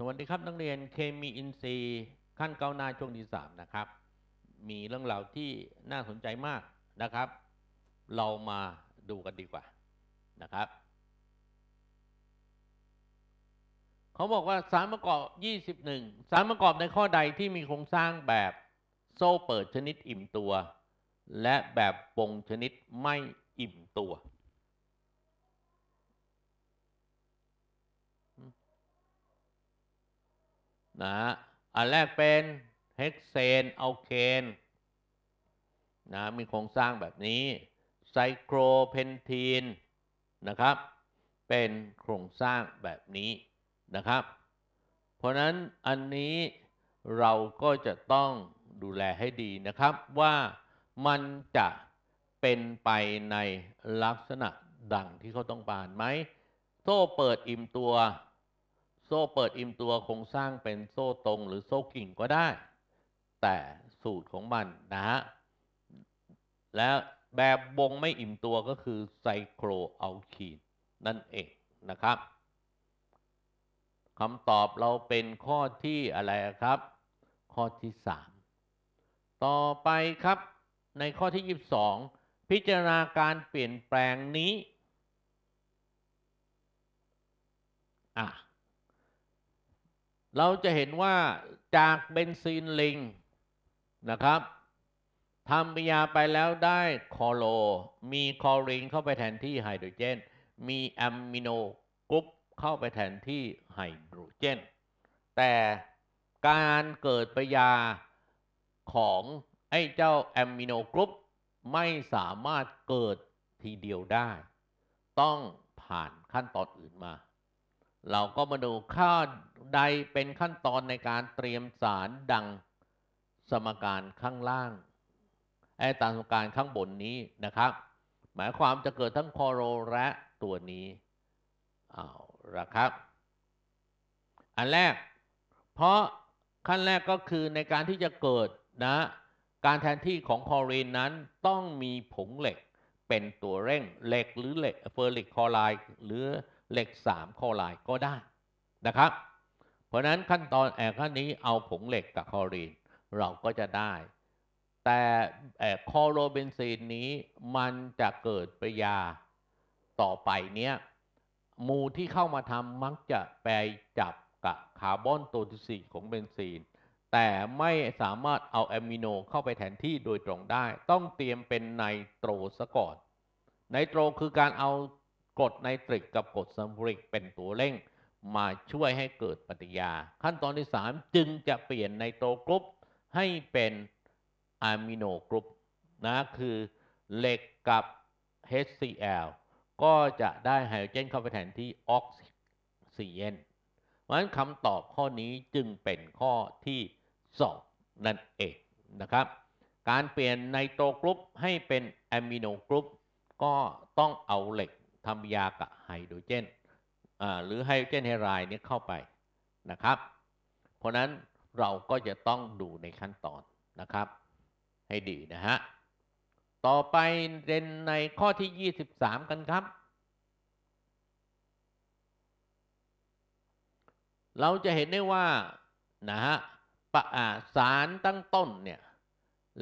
สวัสดีครับนักเรียนเคมีอินทรีย์ ขั้นก้าวหน้าช่วงที่สามนะครับ มีเรื่องราวที่น่าสนใจมากนะครับ เรามาดูกันดีกว่านะครับ เขาบอกว่าสารประกอบ 21 สารประกอบในข้อใดที่มีโครงสร้างแบบโซ่เปิดชนิดอิ่มตัว และแบบปงชนิดไม่อิ่มตัวนะอันแรกเป็นเฮกเซนอัลเคนนะมีโครงสร้างแบบนี้ไซโครเพนทีนนะครับ เป็นโครงสร้างแบบนี้นะครับ เพราะนั้นอันนี้เราก็จะต้องดูแลให้ดีนะครับว่ามันจะเป็นไปในลักษณะดังที่เขาต้องการไหมโซ่เปิดอิ่มตัวโซ่เปิดอิ่มตัวคงสร้างเป็นโซ่ตรงหรือโซ่กิ่งก็ได้ แต่สูตรของมันนะฮะ แล้วแบบวงไม่อิ่มตัวก็คือ ไซโครอัลคีน นั่นเองนะครับคำตอบเราเป็นข้อที่อะไรครับ ข้อที่ 3 ต่อไปครับในข้อที่ 22 พิจารณาการเปลี่ยนแปลงนี้อ่ะเราจะเห็นว่าจากเบนซีนลิงนะครับทำปิยาไปแล้วได้คอโลมีคอรินเข้าไปแทนที่ไฮโดรเจนมีอะมิโนกรุ๊ปเข้าไปแทนที่ไฮโดรเจนแต่การเกิดปิยาของไอ้เจ้าอะมิโนกรุ๊ปไม่สามารถเกิดทีเดียวได้ ต้องผ่านขั้นตอนอื่นมาเราก็มาดูข้อใดเป็นขั้นตอนในการเตรียมสารดังสมการข้างล่างไอ้ตามสมการข้างบนนี้นะครับ หมายความจะเกิดทั้งคอโรและตัวนี้เอาละครับ อันแรกเพราะขั้นแรกก็คือในการที่จะเกิดนะ การแทนที่ของคอรีนนั้นต้องมีผงเหล็กเป็นตัวเร่งเหล็กหรือเหล็กเฟอร์ลิกคอไลหรือเหล็ก3โคไลก็ได้ นะครับเพราะนั้นขั้นตอนแอขั้นนี้เอาผงเหล็กกับคลอรีน เราก็จะได้ แต่คอโรเบนซีนนี้มันจะเกิดปริยาต่อไป เนี้ยมูที่เข้ามาทำมักจะไปจับกับ คาร์บอนตัวที่ 4 ของเบนซีน แต่ไม่สามารถเอา แอมิโน เข้าไปแทนที่โดยตรงได้ ต้องเตรียมเป็นไนโตรซะก่อนไนโตรคือการเอากรดไนตริกกับกรดซัลฟูริกเป็นตัวเร่งมาช่วยให้เกิดปฏิกิริยา ขั้นตอนที่ 3 จึงจะเปลี่ยนไนโตรกรุ๊ปให้เป็นอะมิโนกรุ๊ปนะคือเหล็กกับ HCl ก็จะได้ไฮโดรเจนเข้าไปแทนที่ออกซิเจนเพราะฉะนั้นคำตอบข้อนี้จึงเป็นข้อที่ 2 นั่นเองนะครับ การเปลี่ยนไนโตรกรุ๊ปให้เป็นอะมิโนกรุ๊ปก็ต้องเอาเหล็กทำยากะไฮโดรเจนหรือไฮโดรเจนไฮไรด์นี้เข้าไปนะครับ เพราะนั้นเราก็จะต้องดูในขั้นตอนนะครับ ให้ดีนะฮะ ต่อไปเรียนในข้อที่ 23 กันครับ เราจะเห็นได้ว่า นะฮะปะสารตั้งต้นเนี่ย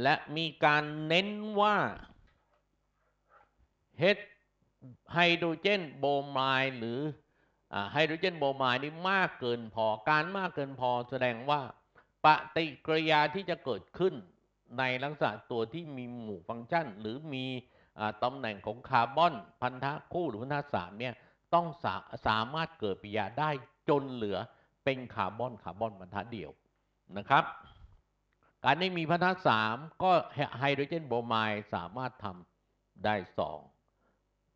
และมีการเน้นว่า H ไฮโดรเจนโบไมล์หรือไฮโดรเจนโบไมล์นี่มากเกินพอการมากเกินพอแสดงว่าปฏิกิริยาที่จะเกิดขึ้นในลักษณะตัวที่มีหมู่ฟังก์ชัน หรือมีตำแหน่งของคาร์บอนพันธะคู่หรือพันธะสามเนี่ย ต้องสาสามารถเกิดปิยาได้จนเหลือเป็นคาร์บอนคาร์บอนพันธะเดียวนะครับ การได้มีพันธะสามก็ไฮโดรเจนโบรไมล์สามารถทำได้สอง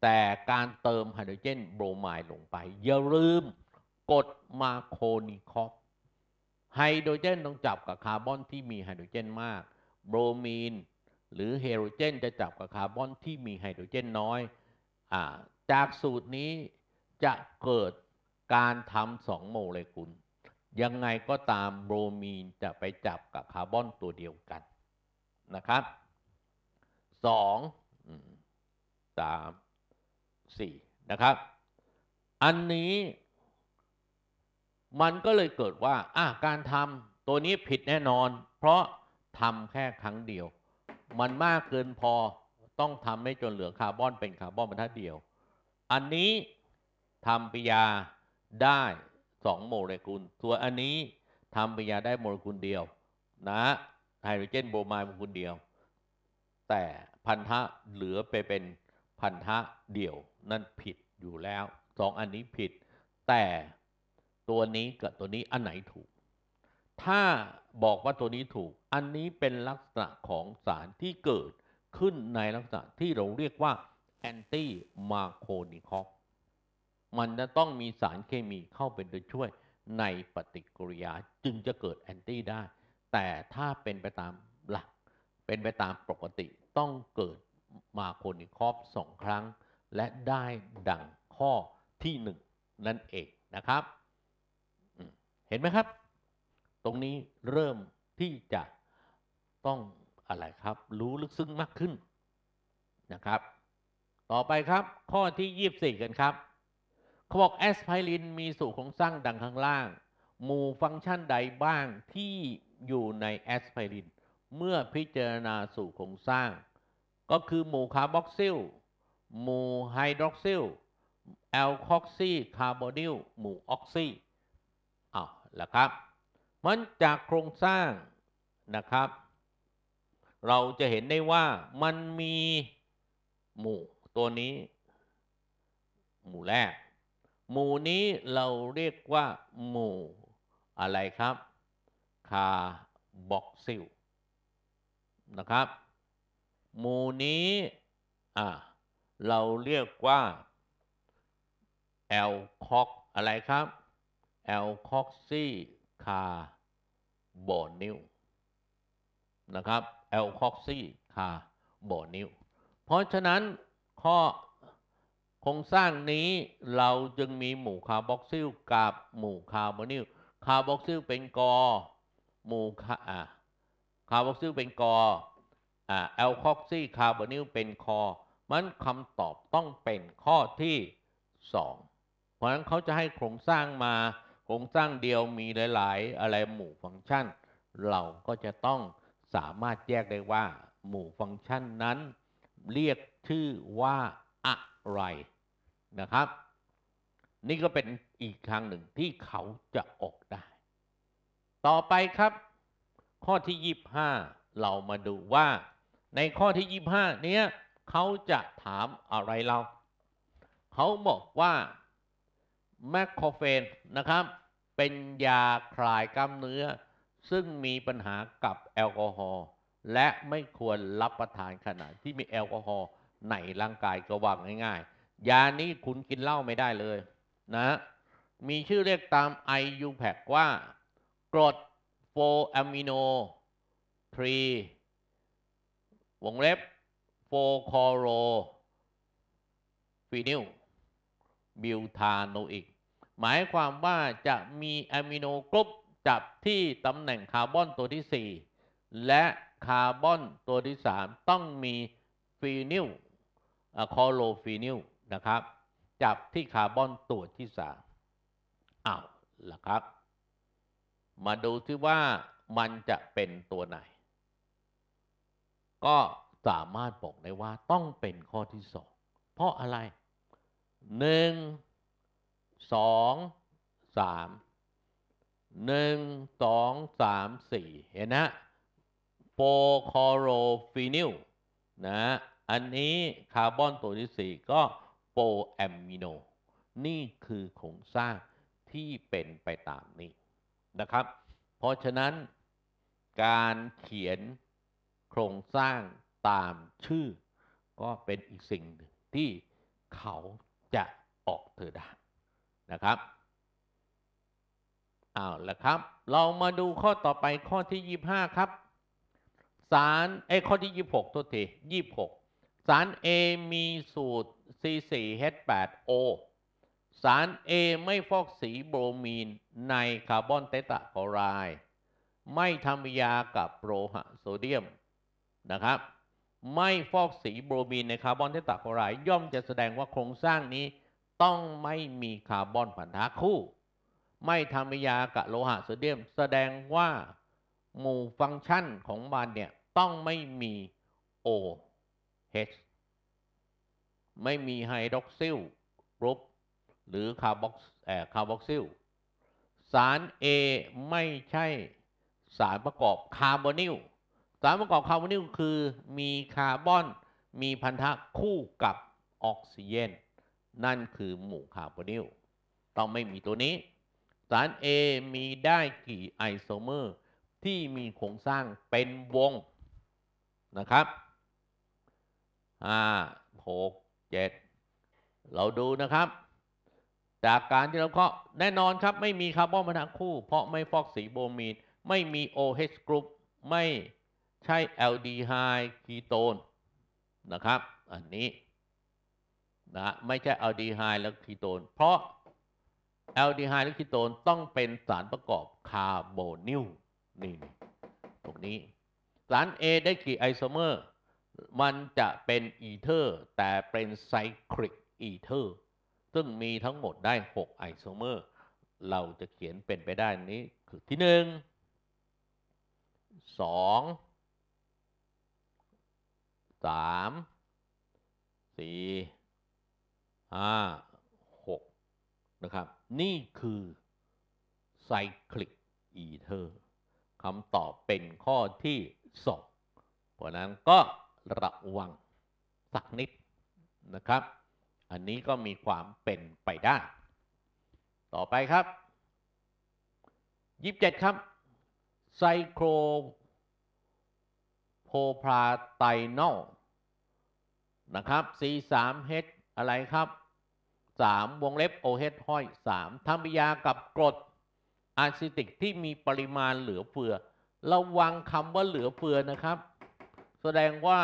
แต่การเติมไฮโดรเจนโบรไมด์ลงไป อย่าลืมกดมาโคนิคอฟไฮโดรเจนต้องจับกับคาร์บอนที่มีไฮโดรเจนมากโบรมีน หรือเฮโรเจน จะจับกับคาร์บอนที่มีไฮโดรเจนน้อยอจากสูตรนี้จะเกิดการทำสองโมเลกุลยังไงก็ตามโบรมีนจะไปจับกับคาร์บอนตัวเดียวกันนะครับสองสาม4นะครับ อันนี้มันก็เลยเกิดว่าการทำตัวนี้ผิดแน่นอน เพราะทำแค่ครั้งเดียว มันมากเกินพอต้องทำให้จนเหลือคาร์บอนเป็นคาร์บอนบรรทัดเดียว อันนี้ทำปิยาได้สองโมเลกุลส่วนอันนี้ทำปิยาได้โมเลกุลเดียวนะไฮโดรเจนโบรไมด์โมเลกุลเดียว แต่พันธะเหลือไปเป็นพันธะเดี่ยวนั่นผิดอยู่แล้วสองอันนี้ผิด แต่ตัวนี้กับตัวนี้อันไหนถูก ถ้าบอกว่าตัวนี้ถูกอันนี้เป็นลักษณะของสารที่เกิดขึ้นในลักษณะที่เราเรียกว่าแอนตี้มาโคนิคอกมันจะต้องมีสารเคมีเข้าไป็นตช่วยในปฏิกิริยาจึงจะเกิดแอนตี้ได้ แต่ถ้าเป็นไปตามหลัก เป็นไปตามปกติต้องเกิดมาโคนิคอฟสองครั้ง และได้ดังข้อที่หนึ่งนั่นเองนะครับเห็นไหมครับ ตรงนี้เริ่มที่จะต้องอะไรครับรู้ลึกซึ้งมากขึ้นนะครับ ต่อไปครับ ข้อที่ 24 กันครับเขาบอกแอสไพรินมีสูตรของสร้างดังข้างล่างหมู่ฟังก์ชันใดบ้างที่อยู่ในแอสไพรินเมื่อพิจารณาสูตรของสร้างก็คือหมู่คาร์บอกซิล หมู่ไฮดรอกซิล แอลคอกซี คาร์บอนิล หมู่ออกซีอ้าวละครับ มันจากโครงสร้างนะครับ เราจะเห็นได้ว่ามันมีหมู่ตัวนี้ หมู่แรก หมู่นี้เราเรียกว่า หมู่ อะไรครับ คาร์บอกซิล นะครับหมู่นี้อ่าเราเรียกว่าแอลคอกอะไรครับแอลคอกซีคาร์บอนิลนะครับแอลคอกซีคาร์บอนิลเพราะฉะนั้นข้อโครงสร้างนี้เราจึงมีหมู่คาร์บอกซิลกับหมู่คาร์บอนิล คาร์บอกซิลเป็นกอหมู่คาคาร์บอกซิลเป็นกอแอลคอกซีคาร์บอนิลเป็นคอมันคำตอบต้องเป็นข้อที่ 2 เพราะฉะนั้นเขาจะให้โครงสร้างมา โครงสร้างเดียวมีหลายๆ อะไรหมู่ฟังก์ชัน เราก็จะต้องสามารถแยกได้ว่า หมู่ฟังก์ชันนั้น เรียกชื่อว่า อะไรนะครับ นี่ก็เป็นอีกทางหนึ่งที่เขาจะออกได้ ต่อไปครับ ข้อที่ 25 เรามาดูว่าในข้อที่ยี่ห้าเนี้ยเขาจะถามอะไรเราเขาบอกว่าแมคโครเฟนนะครับ เป็นยาคลายกล้ามเนื้อ ซึ่งมีปัญหากับแอลกอฮอล์และไม่ควรรับประทานขณะที่มีแอลกอฮอล์ในร่างกาย ก็ว่างง่ายๆ ยานี้ คุณ กินเหล้าไม่ได้เลย นะ มีชื่อเรียกตาม IUPAC ว่า กรดโฟอะมิโนทรีวงเล็บโฟคอโรฟีนิลบิวทาโนอิกหมายความว่าจะมีอะมิโนกรุ๊ปจับที่ตำแหน่งคาร์บอนตัวที่ 4 และคาร์บอนตัวที่ 3 ต้องมีฟีนิลคอโรฟีนิลนะครับจับที่คาร์บอนตัวที่ 3อ้าวล่ะครับ มาดูที่ว่ามันจะเป็นตัวไหนก็สามารถบอกได้ว่าต้องเป็นข้อที่สองเพราะอะไรหนึ่งสองสามหนึ่งสองสามสี่เห็นนะโฟคโรฟีนิลนะอันนี้คาร์บอนตัวที่สี่ก็โฟแอมมิโน นี่คือโครงสร้างที่เป็นไปตามนี้ นะครับ เพราะฉะนั้น การเขียนโครงสร้างตามชื่อ ก็เป็นอีกสิ่งที่เขาจะออกเธอได้นะครับ เอาละครับ เรามาดูข้อต่อไปข้อที่ยี่ห้าครับ สารไอข้อที่ยี่หกตัวทียี่หกสาร A มีสูตร C4H8O สาร A ไม่ฟอกสีโบรมีนในคาร์บอนเตตาคลอไรด์ไม่ทำยากับโลหะโซเดียมนะครับไม่ฟอกสีโบรมีนในคาร์บอนเทตาคไรด์ย่อมจะแสดงว่าโครงสร้างนี้ต้องไม่มีคาร์บอนผันธะคู่ ไม่ทำียากะโลหะโซเดียม แสดงว่าหมู่ฟังก์ชันของมันเนี่ย ต้องไม่มี OH ไม่มีไฮดรอกซิลกรุ๊ปหรือคาร์บอกคาร์บอกซิล สาร A ไม่ใช่สารประกอบคาร์บอนิลสารประกอบคาร์บอนิลคือมีคาร์บอนมีพันธะคู่กับออกซิเจนนั่นคือหมู่คาร์บอนิลต้องไม่มีตัวนี้ สาร A มีได้กี่ไอโซเมอร์ ที่มีโครงสร้างเป็นวงนะครับห้าหกเจ็ดเราดูนะครับ จากการที่เราคาะแน่นอนครับ ไม่มีคาร์บอนพันธะคู่เพราะไม่ฟอกสีโบรมีนไม่มี OH กรุ๊ปไม่ใช้ l อลดีไฮคีโตนนะครับ อันนี้ นะไม่ใช่ l อลดีไฮและคีโตนเพราะ l อลดีไฮและคีโตนต้องเป็นสารประกอบคาร์โบนิลนี่ตรงนี้ สาร A ได้กี่ไอโซเมอร์มันจะเป็น อีเทอร์ แต่เป็นไซคลิกอีเทอร์ ซึ่งมีทั้งหมดได้6ไอโซเมอร์เราจะเขียนเป็นไปได้นี้คือที่ 1 2สามสี่ห้าหกนะครับนี่คือ ไซคลิก อีเทอร์คำตอบเป็นข้อที่สองเพราะนั้นก็ระวัง สักนิดนะครับ อันนี้ก็มีความเป็นไปได้ต่อไปครับ 27 ครับ ไซโครโพพราไตนอลนะครับ C3H อะไรครับ3วงเล็บ OH ห้อย3ทำปยากับกรดอะซิติก ที่มีปริมาณเหลือเฟือ ระวังคำว่าเหลือเฟือนะครับ แสดงว่า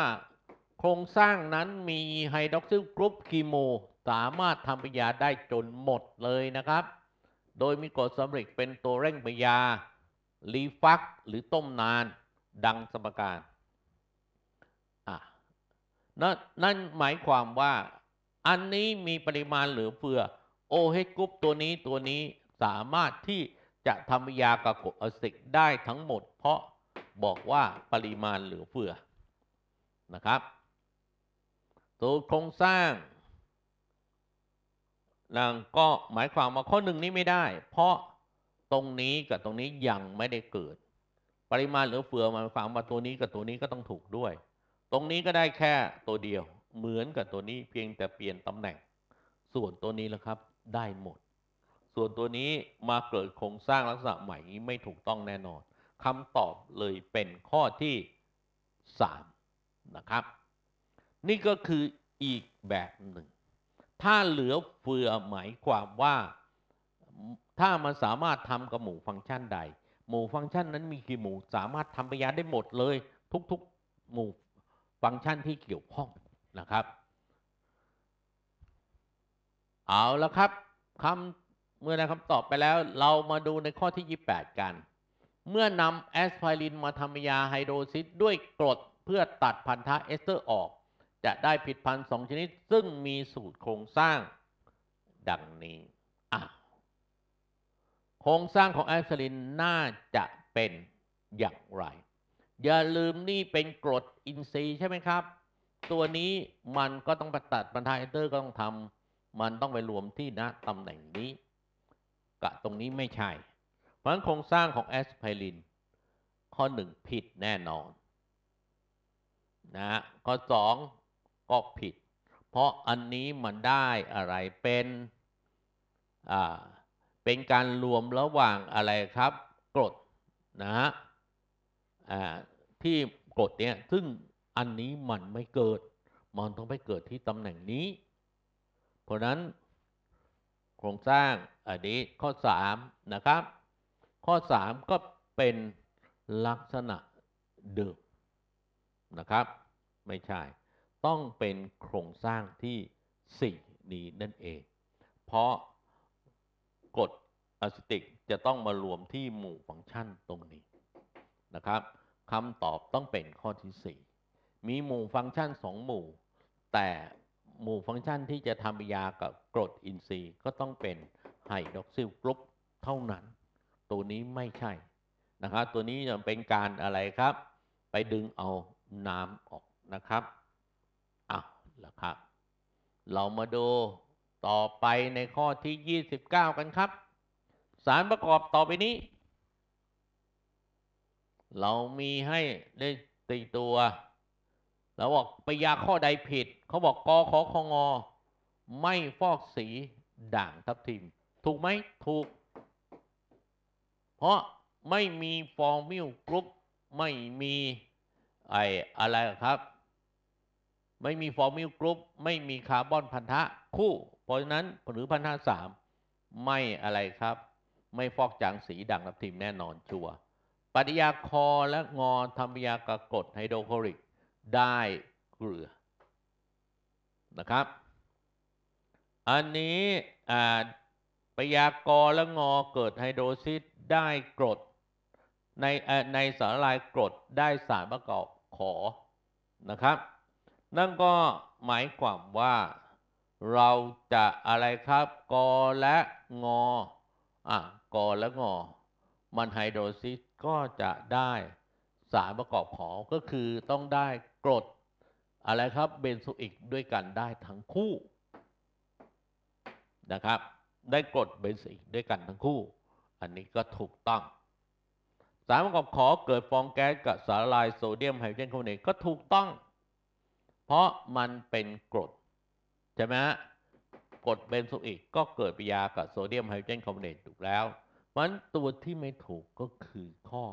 โครงสร้างนั้นมีไฮดรอกซิลกรุ๊ปคีโมสามารถทำปยา ได้จนหมดเลยนะครับ โดยมีกรดสำริกเป็นตัวเร่งปยารีฟักหรือต้มนานดังสมการนั่นหมายความว่าอันนี้มีปริมาณเหลือเฟือโอเฮกุปตัวนี้ตัวนี้สามารถที่จะทำยากระกบอสิกได้ทั้งหมด เพราะบอกว่าปริมาณเหลือเฟือนะครับสูตรโครงสร้างนั่นก็หมายความว่าข้อหนึ่งนี้ไม่ได้ เพราะตรงนี้กับตรงนี้ยังไม่ได้เกิด ปริมาณเหลือเฟือหมายความว่าตัวนี้กับตัวนี้ก็ต้องถูกด้วยตรงนี้ก็ได้แค่ตัวเดียวเหมือนกับตัวนี้เพียงแต่เปลี่ยนตำแหน่ง ส่วนตัวนี้แล้วครับได้หมด ส่วนตัวนี้มาเกิดโครงสร้างลักษณะใหม่นี้ไม่ถูกต้องแน่นอนคำตอบเลยเป็นข้อที่ 3 นะครับ นี่ก็คืออีกแบบหนึ่งถ้าเหลือเฟือหมายความว่า ถ้ามันสามารถทำกับหมู่ฟังก์ชันใด หมู่ฟังก์ชันนั้นมีกี่หมู่สามารถทำปยาได้หมดเลยทุกๆหมู่ฟังก์ชันที่เกี่ยวข้องนะครับ เอาแล้วครับคำเมื่อได้คำตอบไปแล้วเรามาดูในข้อที่ 28 กัน เมื่อนำแอสไพรินมาทำยาไฮโดรซิสด้วยกรดเพื่อตัดพันธะเอสเตอร์ ออก จะได้ผิดพัน์สองชนิด ซึ่งมีสูตรโครงสร้างดังนี้อ้าวโครงสร้างของแอสไพรินน่าจะเป็นอย่างไรอย่าลืมนี่เป็นกรดอินทรีย์ใช่ไหมครับ ตัวนี้มันก็ต้องปตัดบรรทายเตอร์ก็ต้องทำมันต้องไปรวมที่ณนะตำแหน่งนี้กะตรงนี้ไม่ใช่ เพราะฉะนั้นโครงสร้างของแอสไพรินข้อหนึ่งผิดแน่นอนนะข้อสองก็ผิด เพราะอันนี้มันได้อะไรเป็นอ่าเป็นการรวมระหว่างอะไรครับ กรดนะฮะที่กฎเนี่ยซึ่งอันนี้มันไม่เกิดมันต้องไปเกิดที่ตำแหน่งนี้ เพราะนั้น โครงสร้างอันนี้ข้อ3นะครับข้อ 3 ก็เป็นลักษณะเดิมนะครับไม่ใช่ ต้องเป็นโครงสร้างที่ส่นี้นั่นเอง เพราะกฎอสติกจะต้องมารวมที่หมู่ฟังก์ชันตรงนี้นะครับคำตอบต้องเป็นข้อที่ 4 มีหมู่ฟังก์ชัน 2 หมู่ แต่หมู่ฟังก์ชันที่จะทำยากับกรดอินทรีย์ก็ต้องเป็นไฮดรอกซิลกรุ๊ปเท่านั้น ตัวนี้ไม่ใช่นะครับตัวนี้จะเป็นการอะไรครับ ไปดึงเอาน้ำออกนะครับอ้าวละครับ เรามาดูต่อไปในข้อที่ 29 กันครับ สารประกอบต่อไปนี้เรามีให้ได้ตีตัวเราบอกปยาข้อใดผิด เขาบอกกอขอคงอไม่ฟอกสีด่างทับทิม ถูกไหมถูก เพราะไม่มีฟอร์มิลกรุ๊ปไม่มีไอ้อะไรครับ ไม่มีฟอร์มิลกรุ๊ปไม่มีคาร์บอนพันธะคู่เพราะฉะนั้นหรือพันธะสามไม่อะไรครับ ไม่ฟอกจางสี ด่างทับทิมแน่นอนชัวร์ปฏิยาคอและงอธรรมยากกดไฮโดรคลอริกได้เกลือนะครับ อันนี้ปฏิยากรและงอเกิดไฮโดรซิสได้กรด ในในสารลายกรดได้สารประกอบขอนะครับ นั่นก็หมายความว่าเราจะอะไรครับกอและงออ่ะกอและงอมันไฮโดรซิสก็จะได้สารประกอบของก็คือต้องได้กรดอะไรครับเบนโซอิกด้วยกันได้ทั้งคู่นะครับ ได้กรดเบนโซอิก ด้วยกันทั้งคู่ อันนี้ก็ถูกต้อง สารประกอบขอเกิดฟองแก๊สกับสารลายโซเดียมไฮโดรเจนคาร์บอเนตก็ถูกต้อง เพราะมันเป็นกรดใช่ไหมกรดเบนโซอิกก็เกิดปฏิกิริยา กับโซเดียมไฮโดรเจนคาร์บอเนตถูกแล้วมันตัวที่ไม่ถูกก็คือข้อ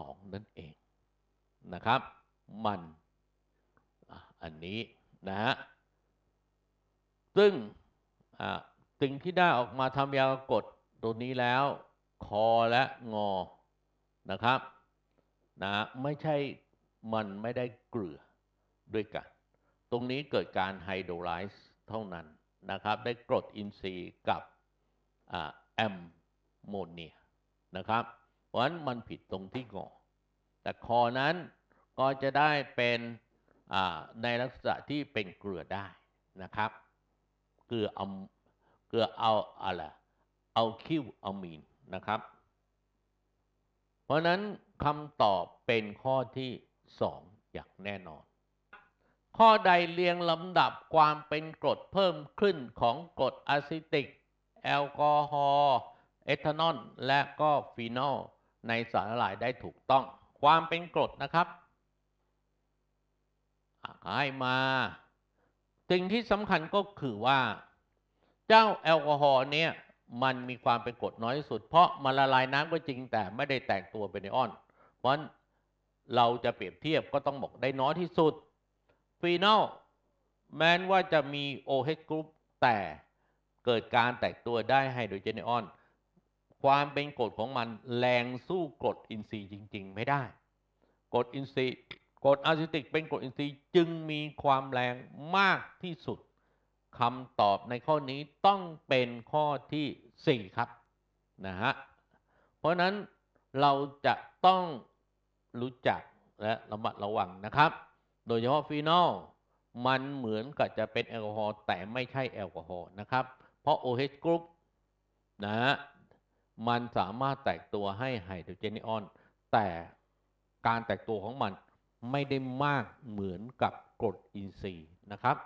2 นั่นเอง นะครับ มันอันนี้ นะฮะซึ่งสิ่งที่ได้ออกมาทำยากดตัวนี้แล้ว คอและงอ นะครับ นะไม่ใช่มันไม่ได้เกลือด้วยกัน ตรงนี้เกิดการไฮโดรไลซ์เท่านั้น นะครับ ได้กรดอินทรีย์กับแอมโมเนียนะครับ เพราะฉะนั้นมันผิดตรงที่งอแต่คอนั้นก็จะได้เป็นในลักษณะที่เป็นเกลือได้นะครับ เกลือเอาเกลือเอาอะไร เอาคิวเอามีนนะครับ เพราะนั้นคำตอบเป็นข้อที่สองอย่างแน่นอน ข้อใดเรียงลำดับความเป็นกรดเพิ่มขึ้นของกรดอะซิติกแอลกอฮอล์เอทานอลและก็ฟีนอลในสารละลายได้ถูกต้อง ความเป็นกรดนะครับให้มา สิ่งที่สำคัญก็คือว่า เจ้าแอลกอฮอล์เนี่ย มันมีความเป็นกรดน้อยที่สุด เพราะมันละลายน้ำก็จริงแต่ไม่ได้แตกตัวเป็นไอออน เพราะเราจะเปรียบเทียบก็ต้องบอกได้น้อยที่สุดฟีนอลแม้ว่าจะมี OH กรุ๊ปแต่เกิดการแตกตัวได้ไฮโดรเจนไอออนความเป็นกฎของมันแรงสู้กฎอินทรีย์จริงๆ ไม่ได้กฎอินทรีย์กฎอาซิติกเป็นกฎอินทรีย์จึงมีความแรงมากที่สุดคำตอบในข้อนี้ต้องเป็นข้อที่ 4 ครับนะฮะเพราะนั้นเราจะต้องรู้จักและระมัดระวังนะครับ โดยเฉพาะฟีนอล มันเหมือนกับจะเป็นแอลกอฮอล์แต่ไม่ใช่แอลกอฮอล์นะครับ เพราะ OH group นะฮะมันสามารถแตกตัวให้ไฮโดรเจนไอออน แต่การแตกตัวของมันไม่ได้มากเหมือนกับกรดอินทรีย์นะครับ